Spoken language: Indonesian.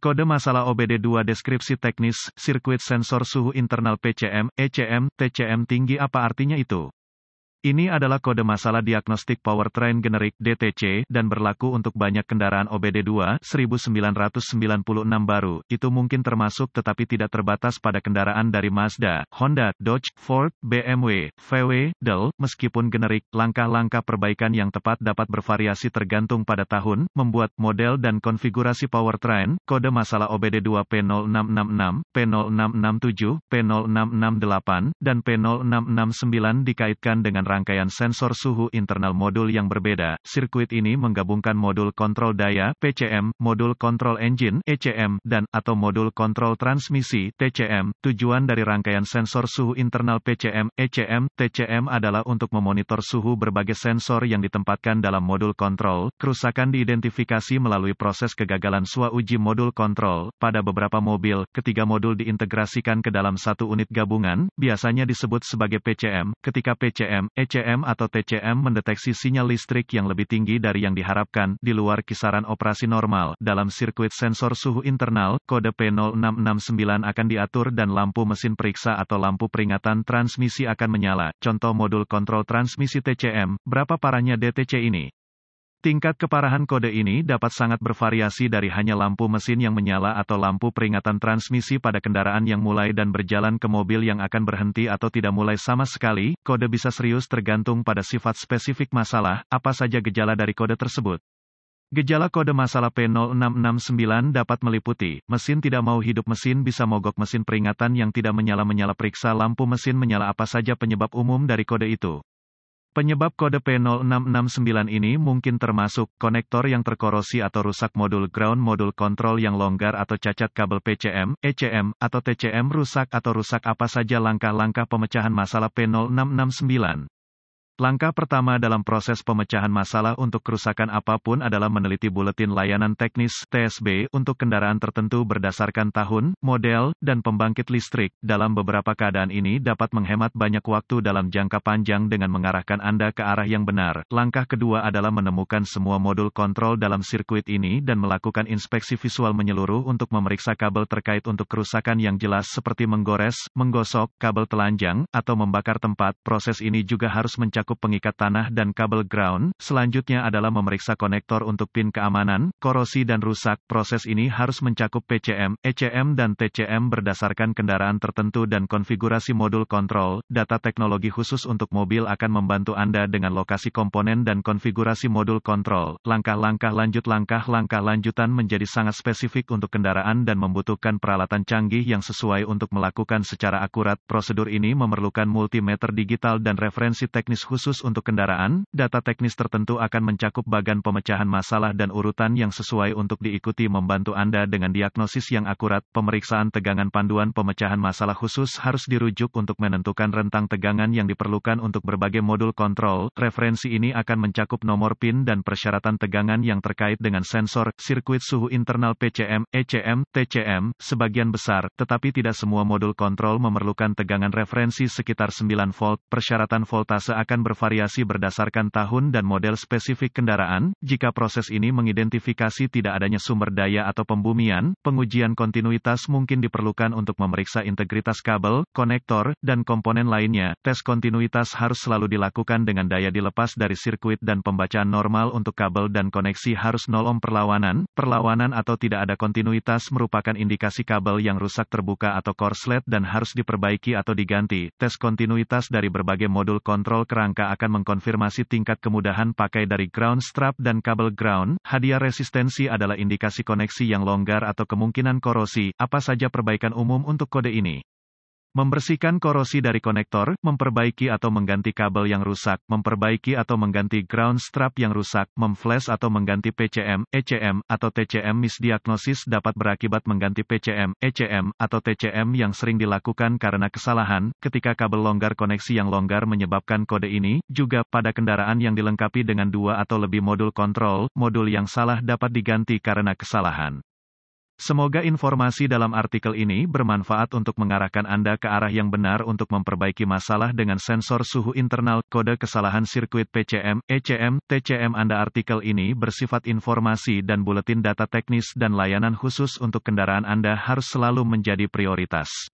Kode masalah OBD2 deskripsi teknis, sirkuit sensor suhu internal PCM, ECM, TCM tinggi apa artinya itu? Ini adalah kode masalah diagnostik powertrain generik DTC dan berlaku untuk banyak kendaraan OBD2 1996 baru. Itu mungkin termasuk tetapi tidak terbatas pada kendaraan dari Mazda, Honda, Dodge, Ford, BMW, VW, Dell. Meskipun generik, langkah-langkah perbaikan yang tepat dapat bervariasi tergantung pada tahun, membuat model dan konfigurasi powertrain. Kode masalah OBD2 P0666, P0667, P0668, dan P0669 dikaitkan dengan rangkaian sensor suhu internal modul yang berbeda, sirkuit ini menggabungkan modul kontrol daya (PCM), modul kontrol engine (ECM), dan atau modul kontrol transmisi (TCM). Tujuan dari rangkaian sensor suhu internal PCM, ECM, TCM adalah untuk memonitor suhu berbagai sensor yang ditempatkan dalam modul kontrol. Kerusakan diidentifikasi melalui proses kegagalan sua uji modul kontrol. Pada beberapa mobil, ketiga modul diintegrasikan ke dalam satu unit gabungan, biasanya disebut sebagai PCM. Ketika PCM, ECM atau TCM mendeteksi sinyal listrik yang lebih tinggi dari yang diharapkan di luar kisaran operasi normal dalam sirkuit sensor suhu internal. Kode P0669 akan diatur dan lampu mesin periksa atau lampu peringatan transmisi akan menyala. Contoh modul kontrol transmisi TCM, berapa parahnya DTC ini? Tingkat keparahan kode ini dapat sangat bervariasi dari hanya lampu mesin yang menyala atau lampu peringatan transmisi pada kendaraan yang mulai dan berjalan ke mobil yang akan berhenti atau tidak mulai sama sekali. Kode bisa serius tergantung pada sifat spesifik masalah, apa saja gejala dari kode tersebut. Gejala kode masalah P0669 dapat meliputi, mesin tidak mau hidup mesin bisa mogok mesin peringatan yang tidak menyala-menyala periksa lampu mesin menyala apa saja penyebab umum dari kode itu. Penyebab kode P0669 ini mungkin termasuk konektor yang terkorosi atau rusak modul ground modul kontrol yang longgar atau cacat kabel PCM, ECM, atau TCM rusak atau rusak apa saja langkah-langkah pemecahan masalah P0669. Langkah pertama dalam proses pemecahan masalah untuk kerusakan apapun adalah meneliti buletin layanan teknis TSB untuk kendaraan tertentu berdasarkan tahun, model, dan pembangkit listrik. Dalam beberapa keadaan ini dapat menghemat banyak waktu dalam jangka panjang dengan mengarahkan Anda ke arah yang benar. Langkah kedua adalah menemukan semua modul kontrol dalam sirkuit ini dan melakukan inspeksi visual menyeluruh untuk memeriksa kabel terkait untuk kerusakan yang jelas seperti menggores, menggosok, kabel telanjang, atau membakar tempat. Proses ini juga harus mencakup mencakup pengikat tanah dan kabel ground, selanjutnya adalah memeriksa konektor untuk pin keamanan, korosi dan rusak. Proses ini harus mencakup PCM, ECM dan TCM berdasarkan kendaraan tertentu dan konfigurasi modul kontrol. Data teknologi khusus untuk mobil akan membantu Anda dengan lokasi komponen dan konfigurasi modul kontrol. Langkah-langkah lanjut langkah-langkah lanjutan menjadi sangat spesifik untuk kendaraan dan membutuhkan peralatan canggih yang sesuai untuk melakukan secara akurat. Prosedur ini memerlukan multimeter digital dan referensi teknis khusus khusus untuk kendaraan, data teknis tertentu akan mencakup bagan pemecahan masalah dan urutan yang sesuai untuk diikuti membantu Anda dengan diagnosis yang akurat. Pemeriksaan tegangan panduan pemecahan masalah khusus harus dirujuk untuk menentukan rentang tegangan yang diperlukan untuk berbagai modul kontrol. Referensi ini akan mencakup nomor PIN dan persyaratan tegangan yang terkait dengan sensor, sirkuit suhu internal PCM, ECM, TCM, sebagian besar, tetapi tidak semua modul kontrol memerlukan tegangan referensi sekitar 9 volt. Persyaratan voltase akan bervariasi berdasarkan tahun dan model spesifik kendaraan. Jika proses ini mengidentifikasi tidak adanya sumber daya atau pembumian, pengujian kontinuitas mungkin diperlukan untuk memeriksa integritas kabel, konektor, dan komponen lainnya. Tes kontinuitas harus selalu dilakukan dengan daya dilepas dari sirkuit dan pembacaan normal untuk kabel dan koneksi harus 0 ohm perlawanan. Perlawanan atau tidak ada kontinuitas merupakan indikasi kabel yang rusak terbuka atau korslet dan harus diperbaiki atau diganti. Tes kontinuitas dari berbagai modul kontrol kerang. Bangka akan mengkonfirmasi tingkat kemudahan pakai dari ground strap dan kabel ground. Hadiah resistensi adalah indikasi koneksi yang longgar atau kemungkinan korosi. Apa saja perbaikan umum untuk kode ini? Membersihkan korosi dari konektor, memperbaiki atau mengganti kabel yang rusak, memperbaiki atau mengganti ground strap yang rusak, memflash atau mengganti PCM, ECM, atau TCM misdiagnosis dapat berakibat mengganti PCM, ECM, atau TCM yang sering dilakukan karena kesalahan, ketika kabel longgar koneksi yang longgar menyebabkan kode ini, juga, pada kendaraan yang dilengkapi dengan dua atau lebih modul kontrol, modul yang salah dapat diganti karena kesalahan. Semoga informasi dalam artikel ini bermanfaat untuk mengarahkan Anda ke arah yang benar untuk memperbaiki masalah dengan sensor suhu internal, kode kesalahan sirkuit PCM, ECM, TCM Anda. Artikel ini bersifat informasi dan buletin data teknis dan layanan khusus untuk kendaraan Anda harus selalu menjadi prioritas.